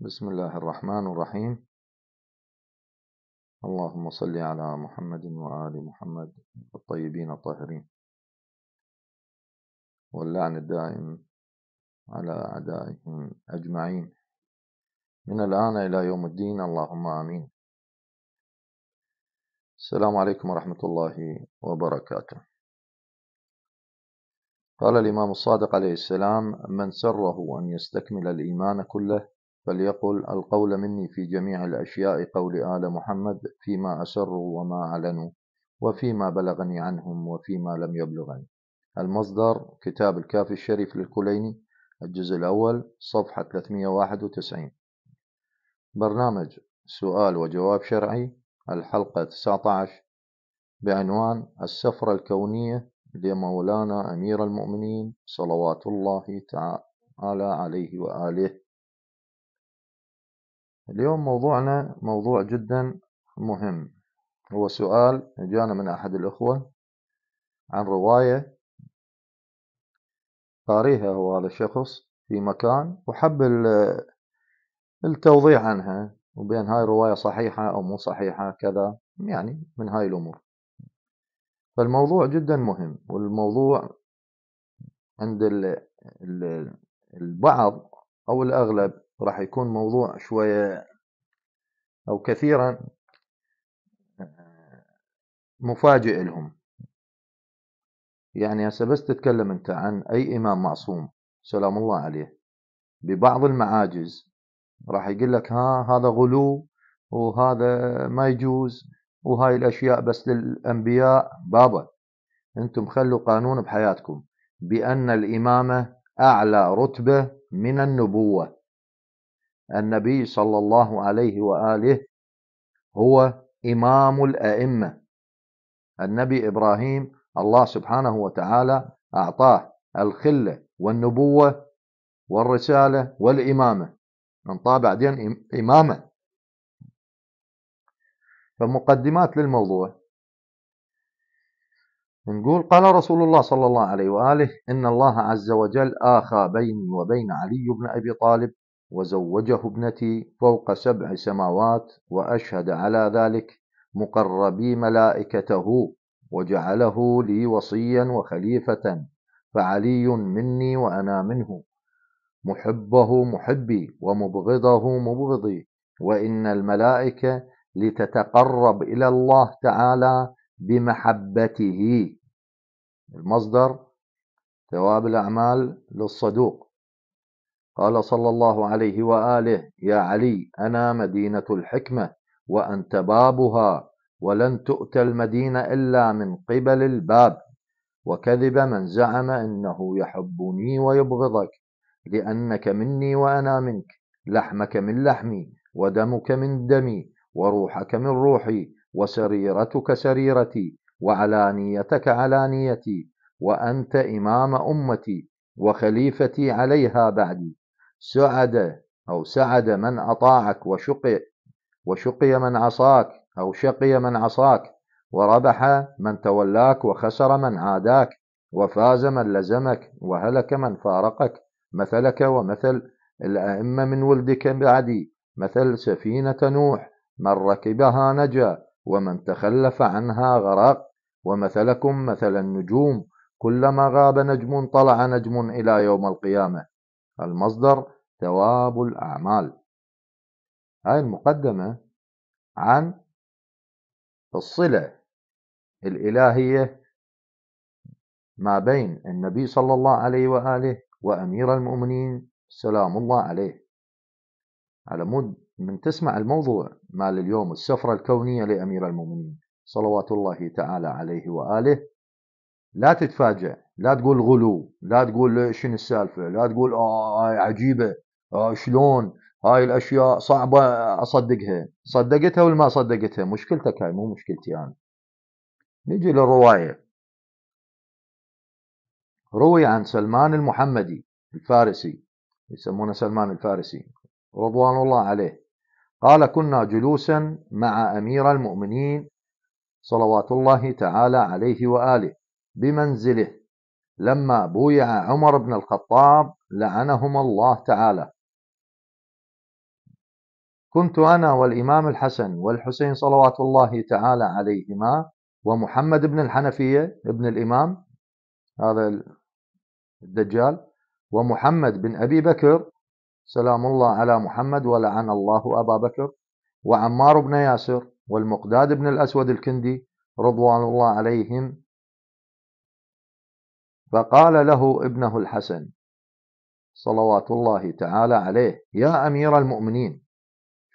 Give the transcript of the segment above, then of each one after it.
بسم الله الرحمن الرحيم اللهم صل على محمد وآل محمد الطيبين الطاهرين واللعن الدائم على أعدائهم أجمعين من الآن إلى يوم الدين اللهم آمين السلام عليكم ورحمة الله وبركاته قال الإمام الصادق عليه السلام من سره أن يستكمل الإيمان كله فليقل القول مني في جميع الأشياء قول آل محمد فيما أسروا وما أعلنوا وفيما بلغني عنهم وفيما لم يبلغني المصدر كتاب الكافي الشريف للكليني الجزء الأول صفحة 391 برنامج سؤال وجواب شرعي الحلقة 19 بعنوان السفرة الكونية لمولانا أمير المؤمنين صلوات الله تعالى عليه وآله اليوم موضوعنا موضوع جدا مهم هو سؤال جانا من أحد الأخوة عن رواية قاريها هو هذا الشخص في مكان وحب التوضيح عنها وبين هاي الرواية صحيحة أو مو صحيحة كذا يعني من هاي الأمور فالموضوع جدا مهم والموضوع عند البعض أو الأغلب راح يكون موضوع شوية أو كثيرا مفاجئ لهم يعني هسه بس تتكلم أنت عن أي إمام معصوم سلام الله عليه ببعض المعاجز راح يقول لك ها هذا غلو وهذا ما يجوز وهاي الأشياء بس للأنبياء بابا أنتم خلوا قانون بحياتكم بأن الإمامة أعلى رتبة من النبوة النبي صلى الله عليه واله هو امام الائمه النبي ابراهيم الله سبحانه وتعالى اعطاه الخله والنبوه والرساله والامامه انطاه بعدين امامه فمقدمات للموضوع نقول قال رسول الله صلى الله عليه وآله إن الله عز وجل آخى بيني وبين علي بن أبي طالب وزوجه ابنتي فوق سبع سماوات وأشهد على ذلك مقربي ملائكته وجعله لي وصيا وخليفة فعلي مني وأنا منه محبه محبي ومبغضه مبغضي وإن الملائكة لتتقرب إلى الله تعالى بمحبته المصدر ثواب الأعمال للصدوق قال صلى الله عليه وآله يا علي أنا مدينة الحكمة وأنت بابها ولن تؤتى المدينة إلا من قبل الباب وكذب من زعم أنه يحبني ويبغضك لأنك مني وأنا منك لحمك من لحمي ودمك من دمي وروحك من روحي وسريرتك سريرتي وعلانيتك علانيتي وأنت إمام أمتي وخليفتي عليها بعدي سعد أو سعد من أطاعك وشقي وشقي من عصاك أو شقي من عصاك وربح من تولاك وخسر من عاداك وفاز من لزمك وهلك من فارقك مثلك ومثل الأئمة من ولدك بعدي مثل سفينة نوح من ركبها نجا ومن تخلف عنها غرق ومثلكم مثل النجوم كلما غاب نجم طلع نجم إلى يوم القيامة المصدر ثواب الأعمال هاي المقدمة عن الصلة الإلهية ما بين النبي صلى الله عليه وآله وأمير المؤمنين سلام الله عليه على مود من تسمع الموضوع مال اليوم السفرة الكونية لأمير المؤمنين صلوات الله تعالى عليه وآله لا تتفاجأ لا تقول غلو لا تقول شنو السالفة لا تقول آه, آه، عجيبة آه شلون هاي الاشياء صعبه اصدقها صدقتها ولا ما صدقتها مشكلتك هاي مو مشكلتي انا يعني. نجي للروايه روي عن سلمان المحمدي الفارسي يسمونه سلمان الفارسي رضوان الله عليه قال كنا جلوسا مع امير المؤمنين صلوات الله تعالى عليه واله بمنزله لما بويع عمر بن الخطاب لعنهما الله تعالى كنت أنا والإمام الحسن والحسين صلوات الله تعالى عليهما ومحمد بن الحنفية ابن الإمام هذا الدجال ومحمد بن أبي بكر سلام الله على محمد ولعن الله أبا بكر وعمار بن ياسر والمقداد بن الأسود الكندي رضوان الله عليهم فقال له ابنه الحسن صلوات الله تعالى عليه يا أمير المؤمنين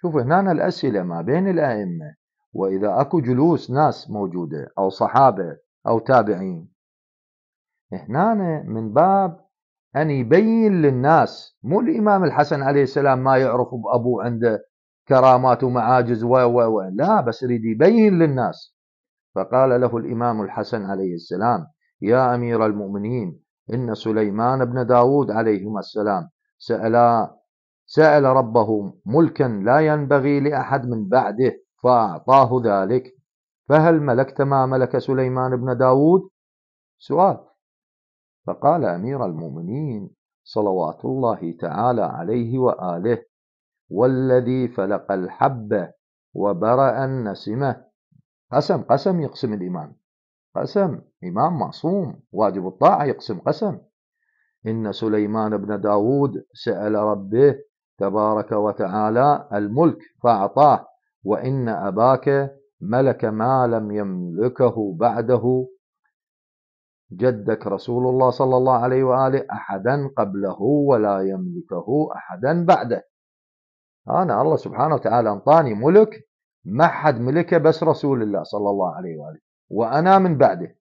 شوف هنا الأسئلة ما بين الأئمة وإذا أكو جلوس ناس موجودة أو صحابة أو تابعين هنا من باب أن يبين للناس مو الإمام الحسن عليه السلام ما يعرف بأبوه عنده كرامات ومعاجز و و و لا بس يريد يبين للناس فقال له الإمام الحسن عليه السلام يا أمير المؤمنين إن سليمان بن داود عليهما السلام سألا سأل ربه ملكا لا ينبغي لأحد من بعده فأعطاه ذلك فهل ملكت ما ملك سليمان بن داود سؤال فقال أمير المؤمنين صلوات الله تعالى عليه وآله والذي فلق الحبة وبرأ النسمة قسم قسم يقسم الإمام قسم إمام معصوم واجب الطاعة يقسم قسم إن سليمان بن داود سأل ربه تبارك وتعالى الملك فأعطاه وإن أباك ملك ما لم يملكه بعده جدك رسول الله صلى الله عليه وآله أحدا قبله ولا يملكه أحدا بعده أنا الله سبحانه وتعالى أنطاني ملك ما حد ملكه بس رسول الله صلى الله عليه وآله وأنا من بعده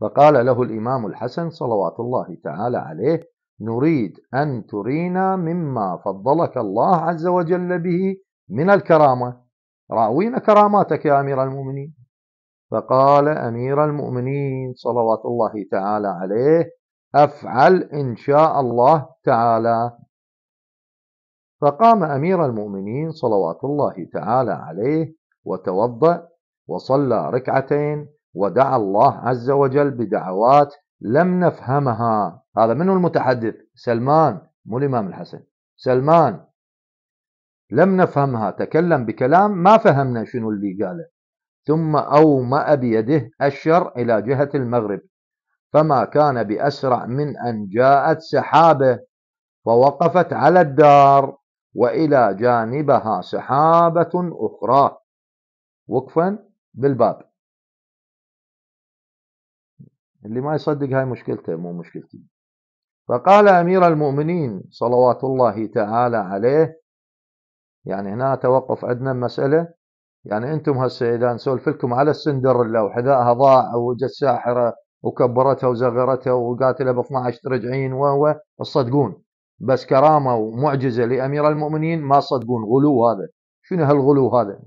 فقال له الإمام الحسن صلوات الله تعالى عليه نريد أن ترينا مما فضلك الله عز وجل به من الكرامة راوينا كراماتك يا أمير المؤمنين فقال أمير المؤمنين صلوات الله تعالى عليه أفعل إن شاء الله تعالى فقام أمير المؤمنين صلوات الله تعالى عليه وتوضأ وصلى ركعتين ودعا الله عز وجل بدعوات لم نفهمها هذا منو المتحدث سلمان مو الإمام الحسن سلمان لم نفهمها تكلم بكلام ما فهمنا شنو اللي قاله ثم أومأ بيده الشر إلى جهة المغرب فما كان بأسرع من أن جاءت سحابة فوقفت على الدار وإلى جانبها سحابة أخرى وقفا بالباب اللي ما يصدق هاي مشكلته مو مشكلتي فقال أمير المؤمنين صلوات الله تعالى عليه يعني هنا توقف عندنا مسألة يعني أنتم هسه إذا نسولف لكم على السندريلا وحذاءها ضاع وجت ساحرة وكبرتها وزغرتها وقاتلها ب 12 ترجعين وهو تصدقون بس كرامة ومعجزة لأمير المؤمنين ما تصدقون غلو هذا شنو هالغلو هذا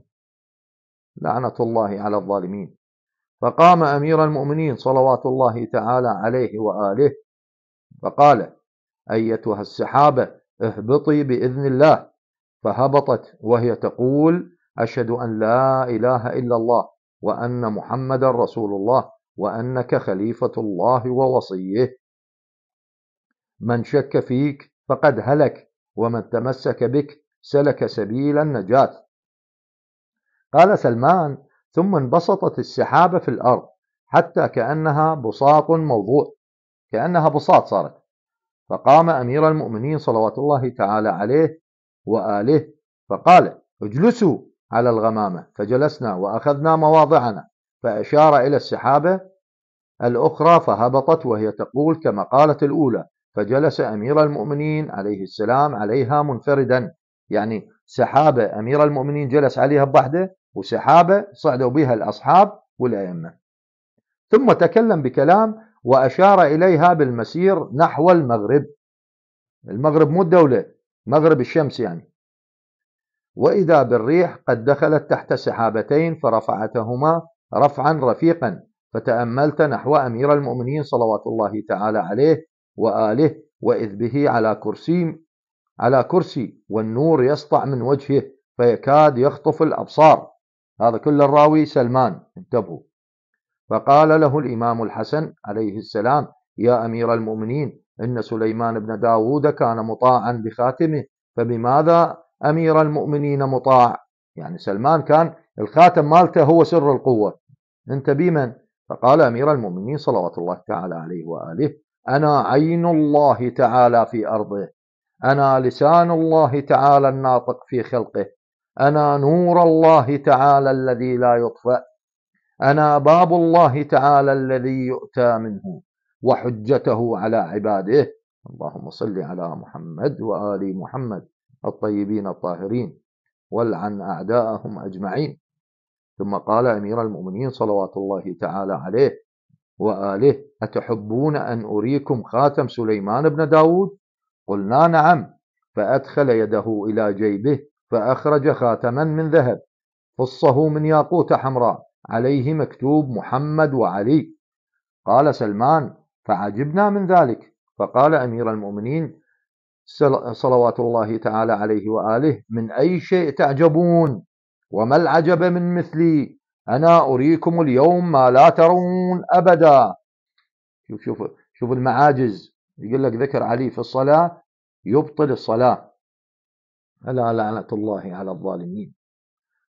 لعنة الله على الظالمين فقام أمير المؤمنين صلوات الله تعالى عليه وآله فقال أيتها السحابة اهبطي بإذن الله فهبطت وهي تقول أشهد أن لا إله إلا الله وأن محمدا رسول الله وأنك خليفة الله ووصيه من شك فيك فقد هلك ومن تمسك بك سلك سبيل النجاة قال سلمان ثم انبسطت السحابة في الأرض حتى كأنها بساط موضوع كأنها بساط صارت فقام أمير المؤمنين صلوات الله تعالى عليه وآله فقال اجلسوا على الغمامة فجلسنا وأخذنا مواضعنا فأشار إلى السحابة الأخرى فهبطت وهي تقول كما قالت الأولى فجلس أمير المؤمنين عليه السلام عليها منفردا يعني سحابة أمير المؤمنين جلس عليها بوحده وسحابة صعدوا بها الأصحاب والأئمة ثم تكلم بكلام وأشار إليها بالمسير نحو المغرب المغرب مو الدولة مغرب الشمس يعني وإذا بالريح قد دخلت تحت سحابتين فرفعتهما رفعا رفيقا فتأملت نحو أمير المؤمنين صلوات الله تعالى عليه وآله وإذ به على كرسي على كرسي والنور يسطع من وجهه فيكاد يخطف الأبصار هذا كل الراوي سلمان انتبهوا فقال له الإمام الحسن عليه السلام يا أمير المؤمنين إن سليمان بن داود كان مطاعا بخاتمه فبماذا أمير المؤمنين مطاع يعني سلمان كان الخاتم مالته هو سر القوة انت بمن فقال أمير المؤمنين صلوات الله تعالى عليه وآله أنا عين الله تعالى في أرضه أنا لسان الله تعالى الناطق في خلقه أنا نور الله تعالى الذي لا يطفأ انا باب الله تعالى الذي يؤتى منه وحجته على عباده اللهم صل على محمد وال محمد الطيبين الطاهرين والعن اعداءهم اجمعين ثم قال امير المؤمنين صلوات الله تعالى عليه واله اتحبون ان اريكم خاتم سليمان بن داود قلنا نعم فادخل يده الى جيبه فاخرج خاتما من ذهب فصه من ياقوت حمراء عليه مكتوب محمد وعلي قال سلمان فعجبنا من ذلك فقال أمير المؤمنين صلوات الله تعالى عليه وآله من أي شيء تعجبون وما العجب من مثلي أنا أريكم اليوم ما لا ترون أبدا شوف شوف شوف المعاجز يقول لك ذكر علي في الصلاة يبطل الصلاة ألا لعنة الله على الظالمين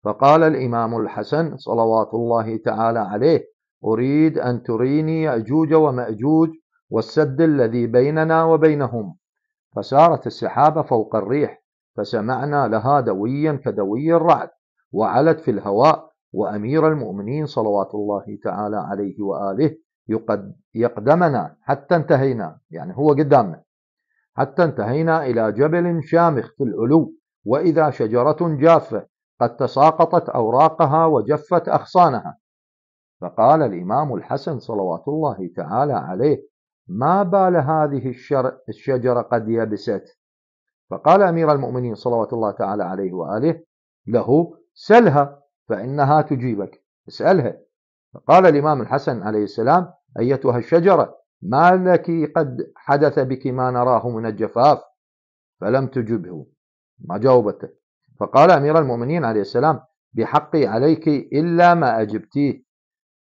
فقال الإمام الحسن صلوات الله تعالى عليه أريد أن تريني أجوج ومأجوج والسد الذي بيننا وبينهم فسارت السحابة فوق الريح فسمعنا لها دويا كدوي الرعد وعلت في الهواء وأمير المؤمنين صلوات الله تعالى عليه وآله يقد يقدمنا حتى انتهينا يعني هو قدامنا حتى انتهينا إلى جبل شامخ في العلو وإذا شجرة جافة قد تساقطت أوراقها وجفت أغصانها فقال الإمام الحسن صلوات الله تعالى عليه ما بال هذه الشجرة قد يبست فقال أمير المؤمنين صلوات الله تعالى عليه وآله له سلها فإنها تجيبك اسألها فقال الإمام الحسن عليه السلام أيتها الشجرة ما لك قد حدث بك ما نراه من الجفاف فلم تجبه ما جاوبته فقال أمير المؤمنين عليه السلام بحقي عليك إلا ما أجبتيه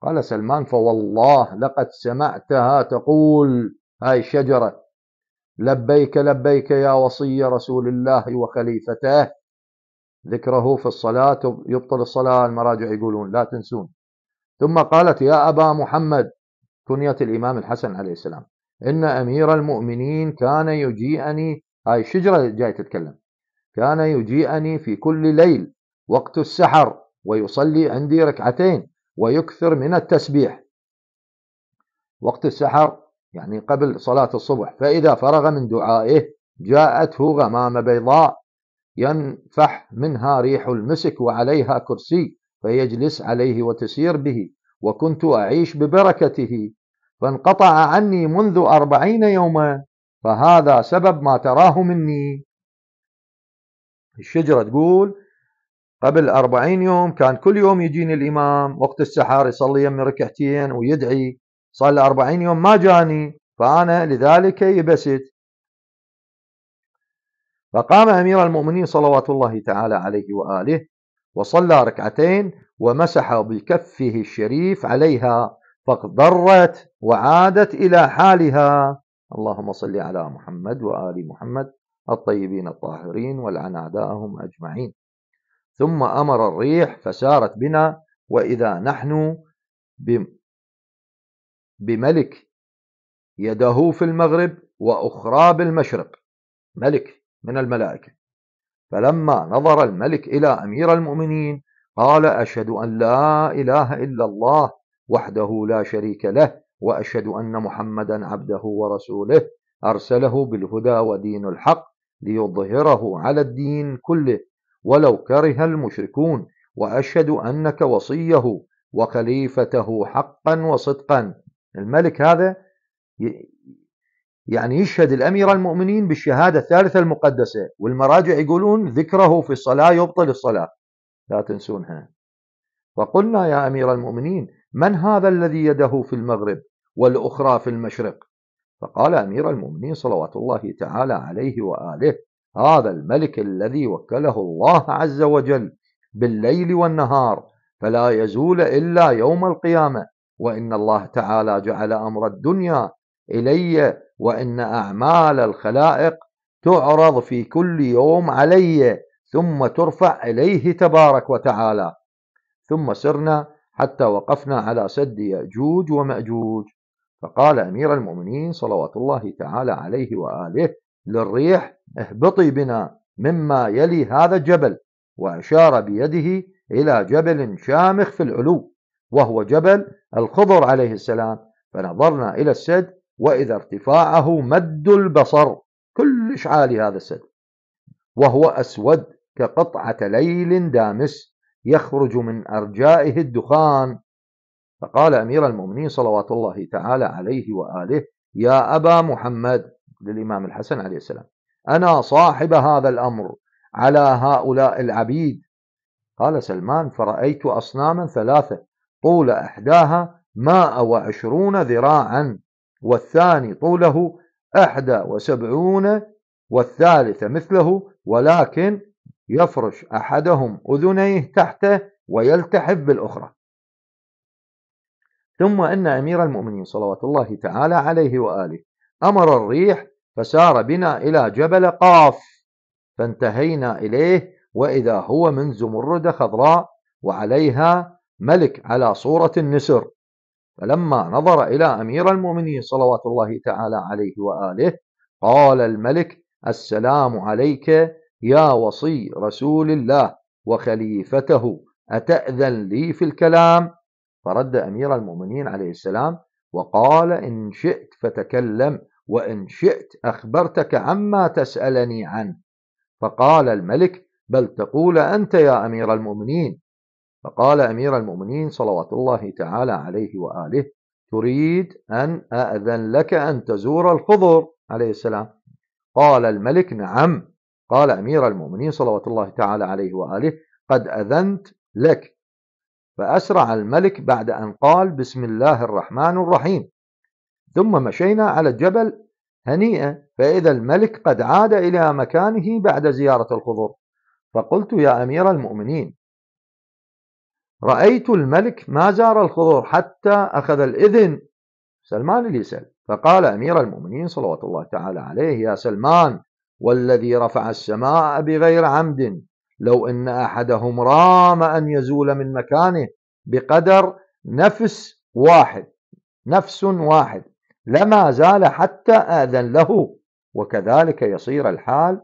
قال سلمان فوالله لقد سمعتها تقول هاي الشجرة لبيك لبيك يا وصي رسول الله وخليفته ذكره في الصلاة يبطل الصلاة المراجع يقولون لا تنسون ثم قالت يا أبا محمد كنيت الإمام الحسن عليه السلام إن أمير المؤمنين كان يجيئني هاي الشجرة جاي تتكلم كان يجيئني في كل ليل وقت السحر ويصلي عندي ركعتين ويكثر من التسبيح وقت السحر يعني قبل صلاة الصبح فإذا فرغ من دعائه جاءته غمامة بيضاء ينفح منها ريح المسك وعليها كرسي فيجلس عليه وتسير به وكنت أعيش ببركته فانقطع عني منذ أربعين يوما فهذا سبب ما تراه مني الشجرة تقول قبل أربعين يوم كان كل يوم يجيني الإمام وقت السحر يصلي يمي ركعتين ويدعي صار أربعين 40 يوم ما جاني فأنا لذلك يبست فقام أمير المؤمنين صلوات الله تعالى عليه وآله وصلى ركعتين ومسح بكفه الشريف عليها فاضطرت وعادت إلى حالها اللهم صل على محمد وآل محمد الطيبين الطاهرين ولعن أعداءهم أجمعين ثم أمر الريح فسارت بنا وإذا نحن بملك يده في المغرب وأخرى بالمشرق ملك من الملائكة فلما نظر الملك إلى أمير المؤمنين قال أشهد أن لا إله إلا الله وحده لا شريك له وأشهد أن محمدا عبده ورسوله أرسله بالهدى ودين الحق ليظهره على الدين كله ولو كره المشركون وأشهد أنك وصيه وخليفته حقا وصدقا الملك هذا يعني يشهد الأمير المؤمنين بالشهادة الثالثة المقدسة والمراجع يقولون ذكره في الصلاة يبطل الصلاة لا تنسونها فقلنا يا أمير المؤمنين من هذا الذي يده في المغرب والأخرى في المشرق فقال أمير المؤمنين صلوات الله تعالى عليه وآله هذا الملك الذي وكله الله عز وجل بالليل والنهار فلا يزول إلا يوم القيامة وإن الله تعالى جعل أمر الدنيا إلي وإن أعمال الخلائق تعرض في كل يوم علي ثم ترفع إليه تبارك وتعالى ثم سرنا حتى وقفنا على سد يأجوج ومأجوج فقال أمير المؤمنين صلوات الله تعالى عليه وآله للريح اهبطي بنا مما يلي هذا الجبل وأشار بيده إلى جبل شامخ في العلو وهو جبل الخضر عليه السلام فنظرنا إلى السد وإذا ارتفاعه مد البصر كلش عالي هذا السد وهو أسود كقطعة ليل دامس يخرج من أرجائه الدخان فقال أمير المؤمنين صلوات الله تعالى عليه وآله يا أبا محمد للإمام الحسن عليه السلام أنا صاحب هذا الأمر على هؤلاء العبيد قال سلمان فرأيت أصناما ثلاثة طول إحداها ماء وعشرون ذراعا والثاني طوله أحدى وسبعون والثالث مثله ولكن يفرش أحدهم أذنيه تحته ويلتحف بالأخرى ثم أن أمير المؤمنين صلوات الله تعالى عليه وآله أمر الريح فسار بنا إلى جبل قاف فانتهينا إليه وإذا هو من زمرد خضراء وعليها ملك على صورة النسر فلما نظر إلى أمير المؤمنين صلوات الله تعالى عليه وآله قال الملك السلام عليك يا وصي رسول الله وخليفته أتأذن لي في الكلام فرد أمير المؤمنين عليه السلام وقال إن شئت فتكلم وإن شئت أخبرتك عما تسألني عنه فقال الملك بل تقول أنت يا أمير المؤمنين فقال أمير المؤمنين صلوات الله تعالى عليه وآله تريد أن أأذن لك أن تزور الخضر عليه السلام قال الملك نعم قال أمير المؤمنين صلوات الله تعالى عليه وآله قد أذنت لك فأسرع الملك بعد أن قال بسم الله الرحمن الرحيم ثم مشينا على الجبل هنيئا فإذا الملك قد عاد إلى مكانه بعد زيارة الخضر فقلت يا أمير المؤمنين رأيت الملك ما زار الخضر حتى أخذ الإذن سلمان يسأل فقال أمير المؤمنين صلوات الله تعالى عليه يا سلمان والذي رفع السماء بغير عمد لو ان احدهم رام ان يزول من مكانه بقدر نفس واحد نفس واحد لما زال حتى اذن له وكذلك يصير الحال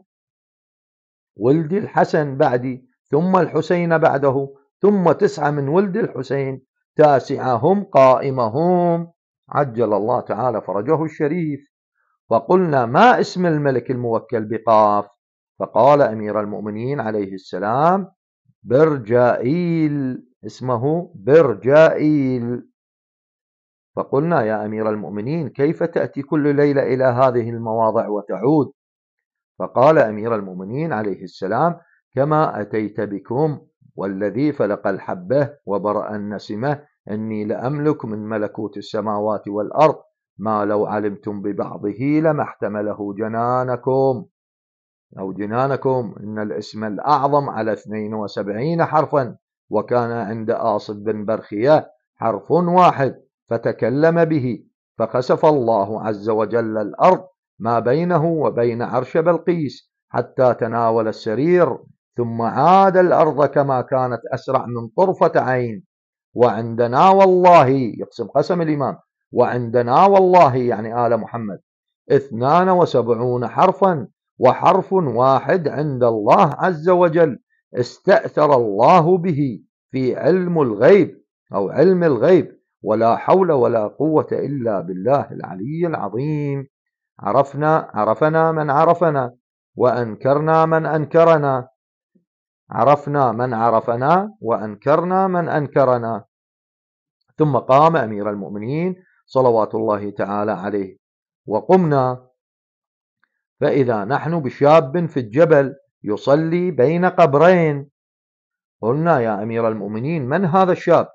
ولدي الحسن بعدي ثم الحسين بعده ثم تسعه من ولد الحسين تاسعهم قائمهم عجل الله تعالى فرجه الشريف وقلنا ما اسم الملك الموكل بقاف فقال أمير المؤمنين عليه السلام برجائيل اسمه برجائيل فقلنا يا أمير المؤمنين كيف تأتي كل ليلة إلى هذه المواضع وتعود فقال أمير المؤمنين عليه السلام كما أتيت بكم والذي فلق الحبة وبرأ النسمة إني لأملك من ملكوت السماوات والأرض ما لو علمتم ببعضه لما احتمله جنانكم أو جنانكم إن الاسم الأعظم على 72 حرفا وكان عند آصد بن برخية حرف واحد فتكلم به فخسف الله عز وجل الأرض ما بينه وبين عرش بلقيس حتى تناول السرير ثم عاد الأرض كما كانت أسرع من طرفة عين وعندنا والله يقسم قسم الإمام وعندنا والله يعني آل محمد اثنان وسبعون حرفا وحرف واحد عند الله عز وجل استأثر الله به في علم الغيب أو علم الغيب ولا حول ولا قوة إلا بالله العلي العظيم عرفنا عرفنا من عرفنا وأنكرنا من أنكرنا عرفنا من عرفنا وأنكرنا من أنكرنا ثم قام أمير المؤمنين صلوات الله تعالى عليه وقمنا فإذا نحن بشاب في الجبل يصلي بين قبرين قلنا يا أمير المؤمنين من هذا الشاب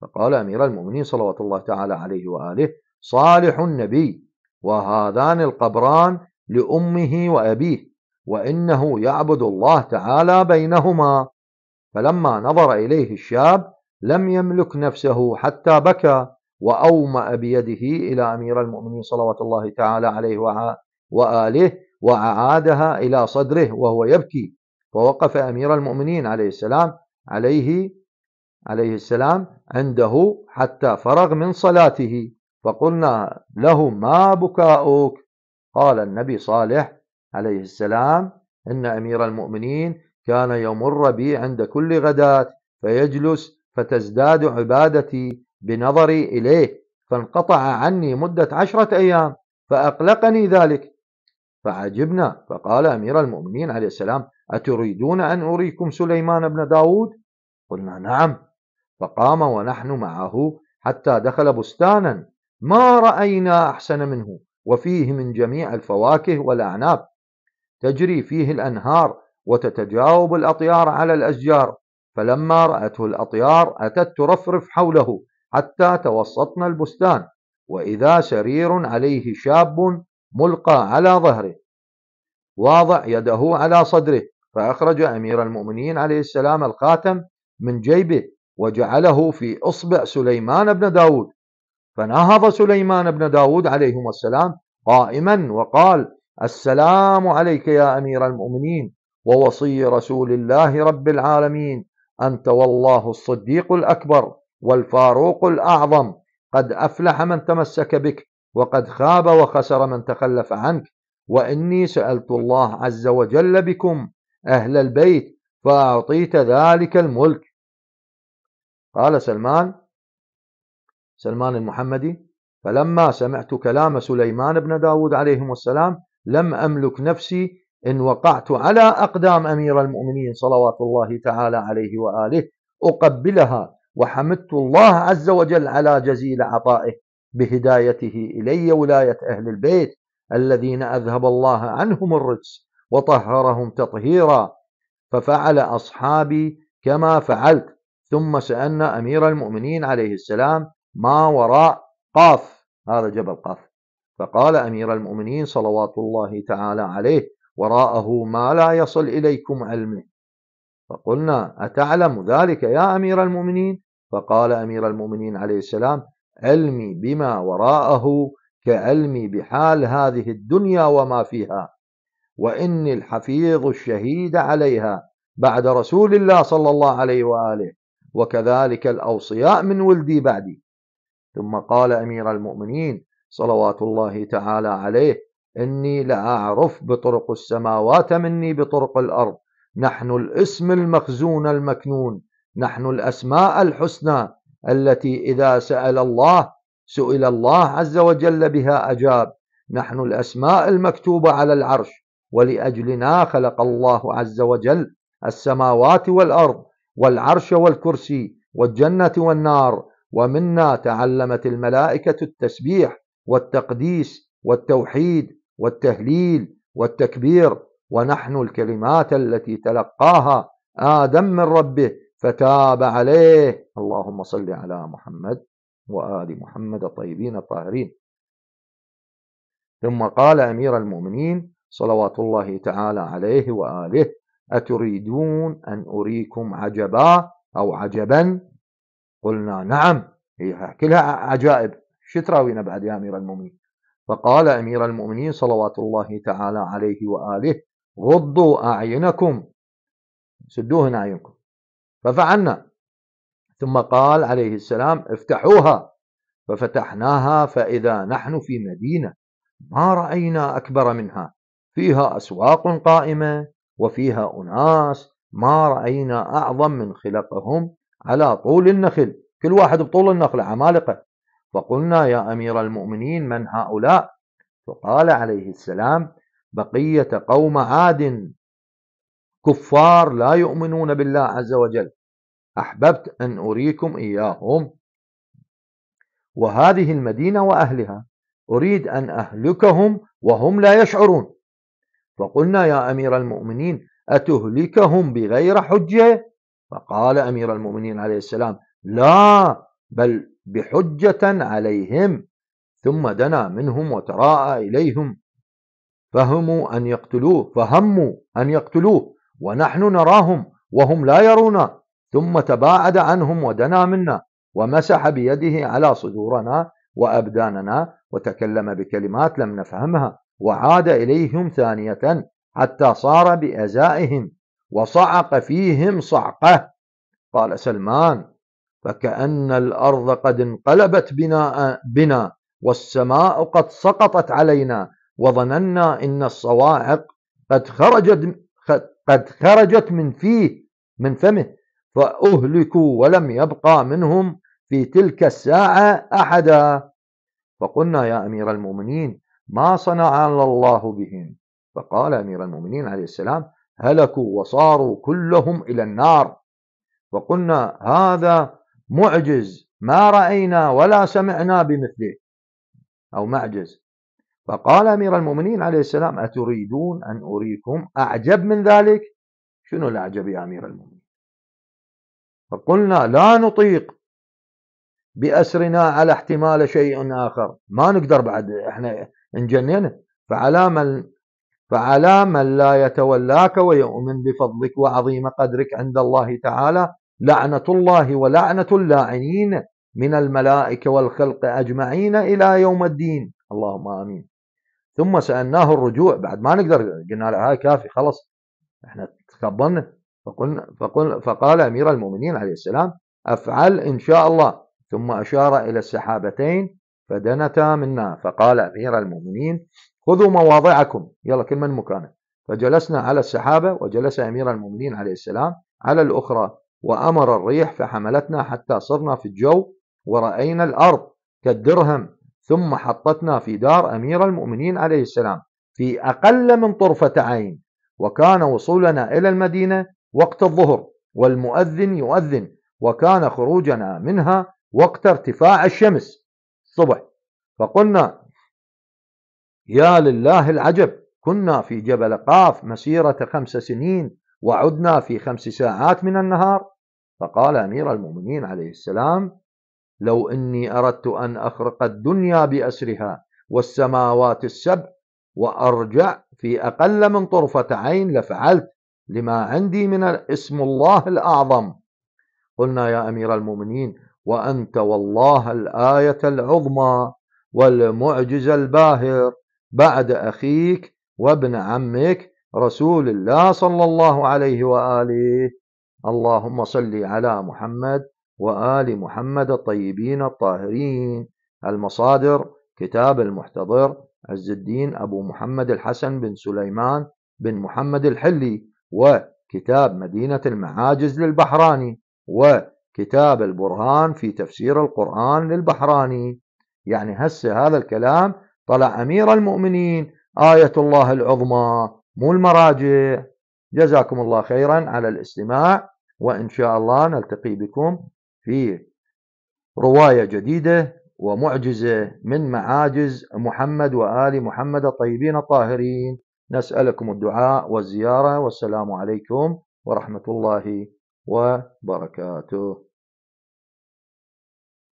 فقال أمير المؤمنين صلوات الله تعالى عليه وآله صالح النبي وهذان القبران لأمه وأبيه وإنه يعبد الله تعالى بينهما فلما نظر إليه الشاب لم يملك نفسه حتى بكى وأومأ بيده إلى أمير المؤمنين صلوات الله تعالى عليه وآله وأعادها إلى صدره وهو يبكي فوقف أمير المؤمنين عليه السلام عليه عليه السلام عنده حتى فرغ من صلاته فقلنا له ما بكاؤك قال النبي صالح عليه السلام إن أمير المؤمنين كان يمر بي عند كل غداة فيجلس فتزداد عبادتي بنظري إليه فانقطع عني مدة عشرة أيام فأقلقني ذلك فعجبنا فقال أمير المؤمنين عليه السلام أتريدون أن أريكم سليمان بن داود قلنا نعم فقام ونحن معه حتى دخل بستانا ما رأينا أحسن منه وفيه من جميع الفواكه والأعناب تجري فيه الأنهار وتتجاوب الأطيار على الأشجار فلما رأته الأطيار أتت ترفرف حوله حتى توسطنا البستان وإذا سرير عليه شاب ملقى على ظهره واضع يده على صدره فأخرج أمير المؤمنين عليه السلام الخاتم من جيبه وجعله في إصبع سليمان بن داود فنهض سليمان بن داود عليهما السلام قائما وقال السلام عليك يا أمير المؤمنين ووصي رسول الله رب العالمين أنت والله الصديق الأكبر والفاروق الأعظم قد أفلح من تمسك بك وقد خاب وخسر من تخلف عنك وإني سألت الله عز وجل بكم أهل البيت فأعطيت ذلك الملك قال سلمان سلمان المحمدي فلما سمعت كلام سليمان بن داود عليهم السلام لم أملك نفسي إن وقعت على أقدام أمير المؤمنين صلوات الله تعالى عليه وآله أقبلها وحمدت الله عز وجل على جزيل عطائه بهدايته إلي ولاية أهل البيت الذين أذهب الله عنهم الرجس وطهرهم تطهيرا ففعل أصحابي كما فعلت ثم سألنا أمير المؤمنين عليه السلام ما وراء قاف هذا جبل قاف فقال أمير المؤمنين صلوات الله تعالى عليه وراءه ما لا يصل إليكم علمه فقلنا أتعلم ذلك يا أمير المؤمنين فقال أمير المؤمنين عليه السلام علمي بما وراءه كعلمي بحال هذه الدنيا وما فيها وإني الحفيظ الشهيد عليها بعد رسول الله صلى الله عليه وآله وكذلك الأوصياء من ولدي بعدي ثم قال أمير المؤمنين صلوات الله تعالى عليه إني لأعرف بطرق السماوات مني بطرق الأرض نحن الاسم المخزون المكنون نحن الأسماء الحسنى التي إذا سأل الله سئل الله عز وجل بها أجاب نحن الأسماء المكتوبة على العرش ولأجلنا خلق الله عز وجل السماوات والأرض والعرش والكرسي والجنة والنار ومنا تعلمت الملائكة التسبيح والتقديس والتوحيد والتهليل والتكبير ونحن الكلمات التي تلقاها آدم من ربه فتاب عليه اللهم صل على محمد وآل محمد الطيبين الطاهرين ثم قال أمير المؤمنين صلوات الله تعالى عليه وآله أتريدون أن أريكم عجبا أو عجبا قلنا نعم هي كلها عجائب شو تراوينا بعد يا أمير المؤمنين فقال أمير المؤمنين صلوات الله تعالى عليه وآله غضوا أعينكم سدوهن أعينكم ففعلنا ثم قال عليه السلام افتحوها ففتحناها فإذا نحن في مدينة ما رأينا أكبر منها فيها أسواق قائمة وفيها أناس ما رأينا أعظم من خلقهم على طول النخل كل واحد بطول النخل عمالقة فقلنا يا أمير المؤمنين من هؤلاء فقال عليه السلام بقية قوم عاد كفار لا يؤمنون بالله عز وجل أحببت أن أريكم إياهم وهذه المدينة وأهلها أريد أن أهلكهم وهم لا يشعرون فقلنا يا أمير المؤمنين أتهلكهم بغير حجة فقال أمير المؤمنين عليه السلام لا بل بحجة عليهم ثم دنا منهم وتراءى إليهم فهموا أن يقتلوه فهموا أن يقتلوه ونحن نراهم وهم لا يرونا ثم تباعد عنهم ودنا منا ومسح بيده على صدورنا وأبداننا وتكلم بكلمات لم نفهمها وعاد إليهم ثانية حتى صار بأزائهم وصعق فيهم صعقة قال سلمان فكأن الأرض قد انقلبت بنا, بنا والسماء قد سقطت علينا وظننا إن الصواعق قد خرجت قد خرجت من فيه من فمه فأهلكوا ولم يبقى منهم في تلك الساعة أحدا فقلنا يا أمير المؤمنين ما صنع الله بهم فقال أمير المؤمنين عليه السلام هلكوا وصاروا كلهم إلى النار فقلنا هذا معجز ما رأينا ولا سمعنا بمثله أو معجز فقال أمير المؤمنين عليه السلام أتريدون أن أريكم أعجب من ذلك شنو الأعجب يا أمير المؤمنين فقلنا لا نطيق بأسرنا على احتمال شيء آخر ما نقدر بعد احنا انجنينا فعلى من فعلى من لا يتولاك ويؤمن بفضلك وعظيم قدرك عند الله تعالى لعنة الله ولعنة اللاعنين من الملائكة والخلق أجمعين إلى يوم الدين اللهم آمين ثم سالناه الرجوع بعد ما نقدر قلنا له هاي كافي خلص احنا تقبلنا فقلنا فقل فقال امير المؤمنين عليه السلام افعل ان شاء الله ثم اشار الى السحابتين فدنتا منا فقال امير المؤمنين خذوا مواضعكم يلا كل من مكانه فجلسنا على السحابه وجلس امير المؤمنين عليه السلام على الاخرى وامر الريح فحملتنا حتى صرنا في الجو ورأينا الأرض كالدرهم ثم حطتنا في دار أمير المؤمنين عليه السلام في أقل من طرفة عين وكان وصولنا إلى المدينة وقت الظهر والمؤذن يؤذن وكان خروجنا منها وقت ارتفاع الشمس الصبح فقلنا يا لله العجب كنا في جبل قاف مسيرة خمس سنين وعدنا في خمس ساعات من النهار فقال أمير المؤمنين عليه السلام لو إني أردت أن أخرق الدنيا بأسرها والسماوات السبع وأرجع في أقل من طرفة عين لفعلت لما عندي من اسم الله الأعظم قلنا يا أمير المؤمنين وأنت والله الآية العظمى والمعجز الباهر بعد أخيك وابن عمك رسول الله صلى الله عليه وآله اللهم صل على محمد وآل محمد الطيبين الطاهرين المصادر كتاب المحتضر عز الدين أبو محمد الحسن بن سليمان بن محمد الحلي وكتاب مدينة المعاجز للبحراني وكتاب البرهان في تفسير القرآن للبحراني يعني هسه هذا الكلام طلع أمير المؤمنين آية الله العظمى مو المراجع جزاكم الله خيرا على الاستماع وإن شاء الله نلتقي بكم في رواية جديدة ومعجزة من معاجز محمد وآل محمد الطيبين الطاهرين نسألكم الدعاء والزيارة والسلام عليكم ورحمة الله وبركاته